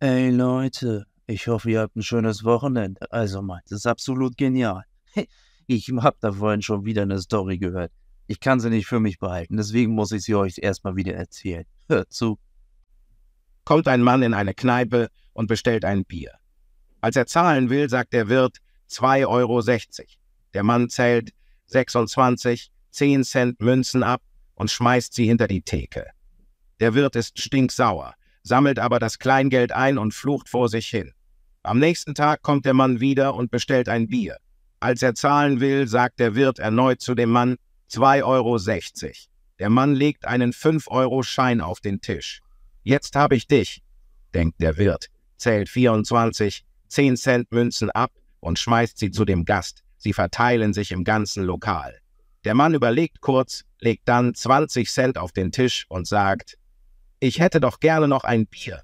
Ey Leute, ich hoffe, ihr habt ein schönes Wochenende. Also das ist absolut genial. Ich hab da vorhin schon wieder eine Story gehört. Ich kann sie nicht für mich behalten, deswegen muss ich sie euch erstmal wieder erzählen. Hört zu. Kommt ein Mann in eine Kneipe und bestellt ein Bier. Als er zahlen will, sagt der Wirt 2,60 Euro. Der Mann zählt 26, 10 Cent Münzen ab und schmeißt sie hinter die Theke. Der Wirt ist stinksauer sammelt aber das Kleingeld ein und flucht vor sich hin. Am nächsten Tag kommt der Mann wieder und bestellt ein Bier. Als er zahlen will, sagt der Wirt erneut zu dem Mann 2,60 Euro. Der Mann legt einen 5-Euro-Schein auf den Tisch. Jetzt habe ich dich, denkt der Wirt, zählt 24 10-Cent-Münzen ab und schmeißt sie zu dem Gast. Sie verteilen sich im ganzen Lokal. Der Mann überlegt kurz, legt dann 20 Cent auf den Tisch und sagt, ich hätte doch gerne noch ein Bier.